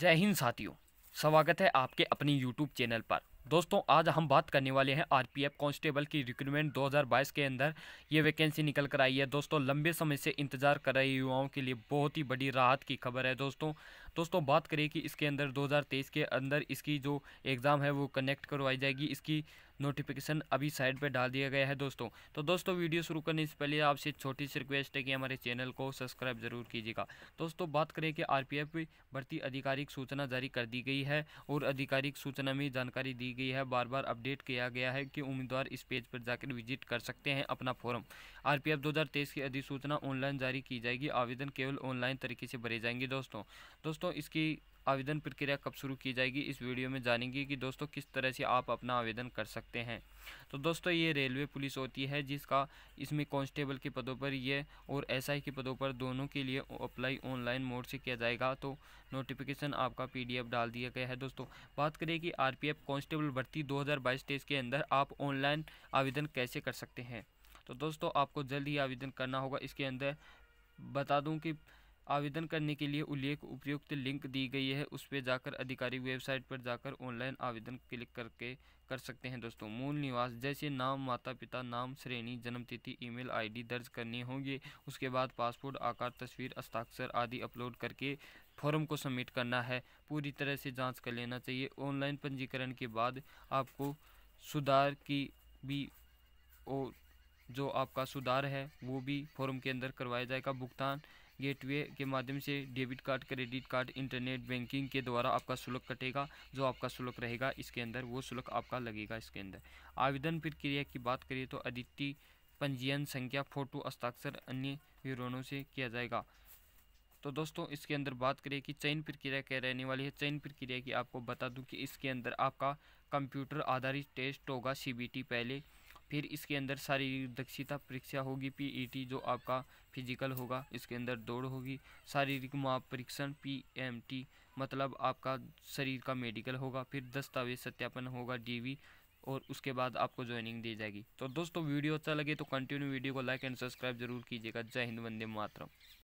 जय हिंद साथियों स्वागत है आपके अपनी यूट्यूब चैनल पर दोस्तों आज हम बात करने वाले हैं आरपीएफ कांस्टेबल की रिक्रूटमेंट 2022 के अंदर ये वैकेंसी निकल कर आई है दोस्तों लंबे समय से इंतजार कर रहे युवाओं के लिए बहुत ही बड़ी राहत की खबर है दोस्तों दोस्तों बात करें कि इसके अंदर 2023 के अंदर इसकी जो एग्ज़ाम है वो कनेक्ट करवाई जाएगी इसकी नोटिफिकेशन अभी साइड पर डाल दिया गया है दोस्तों तो दोस्तों वीडियो शुरू करने से पहले आपसे छोटी सी रिक्वेस्ट है कि हमारे चैनल को सब्सक्राइब जरूर कीजिएगा दोस्तों बात करें कि आर भर्ती आधिकारिक सूचना जारी कर दी गई है और आधिकारिक सूचना में जानकारी दी गई है बार बार अपडेट किया गया है कि उम्मीदवार इस पेज पर जाकर विजिट कर सकते हैं अपना फॉर्म आर पी की अधिसूचना ऑनलाइन जारी की जाएगी आवेदन केवल ऑनलाइन तरीके से भरे जाएंगे दोस्तों दोस्तों इसकी आवेदन प्रक्रिया कब शुरू की जाएगी इस वीडियो में जानेंगे कि दोस्तों किस तरह से आप अपना आवेदन कर सकते हैं तो दोस्तों ये रेलवे पुलिस होती है जिसका इसमें कांस्टेबल के पदों पर ये और एसआई के पदों पर दोनों के लिए अप्लाई ऑनलाइन मोड से किया जाएगा तो नोटिफिकेशन आपका पीडीएफ डाल दिया गया है दोस्तों बात करें कि आरपीएफ कांस्टेबल भर्ती 2022 टेस्ट के अंदर आप ऑनलाइन आवेदन कैसे कर सकते हैं तो दोस्तों आपको जल्द ही आवेदन करना होगा इसके अंदर बता दूँ कि आवेदन करने के लिए उल्लेख उपयुक्त लिंक दी गई है उस पर जाकर अधिकारी वेबसाइट पर जाकर ऑनलाइन आवेदन क्लिक करके कर सकते हैं दोस्तों मूल निवास जैसे नाम माता पिता नाम श्रेणी जन्म तिथि ईमेल आईडी दर्ज करनी होगी उसके बाद पासपोर्ट आकार तस्वीर हस्ताक्षर आदि अपलोड करके फॉर्म को सबमिट करना है पूरी तरह से जाँच कर लेना चाहिए ऑनलाइन पंजीकरण के बाद आपको सुधार की भी और जो आपका सुधार है वो भी फॉर्म के अंदर करवाया जाएगा भुगतान गेटवे के माध्यम से debit card credit card internet banking के द्वारा आपका शुल्क कटेगा जो आपका शुल्क रहेगा इसके अंदर वो शुल्क आपका लगेगा इसके अंदर आवेदन प्रक्रिया की बात करिए तो अदिति पंजीयन संख्या फोटो हस्ताक्षर अन्य विवरणों से किया जाएगा तो दोस्तों इसके अंदर बात करें कि चयन प्रक्रिया क्या रहने वाली है चयन प्रक्रिया की आपको बता दूं कि इसके अंदर आपका कंप्यूटर आधारित टेस्ट होगा सीबीटी पहले फिर इसके अंदर शारीरिक दक्षता परीक्षा होगी पीईटी e जो आपका फिजिकल होगा इसके अंदर दौड़ होगी शारीरिक माप परीक्षण पीएमटी मतलब आपका शरीर का मेडिकल होगा फिर दस्तावेज सत्यापन होगा डीवी और उसके बाद आपको ज्वाइनिंग दी जाएगी तो दोस्तों वीडियो अच्छा लगे तो कंटिन्यू वीडियो को लाइक एंड सब्सक्राइब जरूर कीजिएगा जय हिंद वंदे मातरम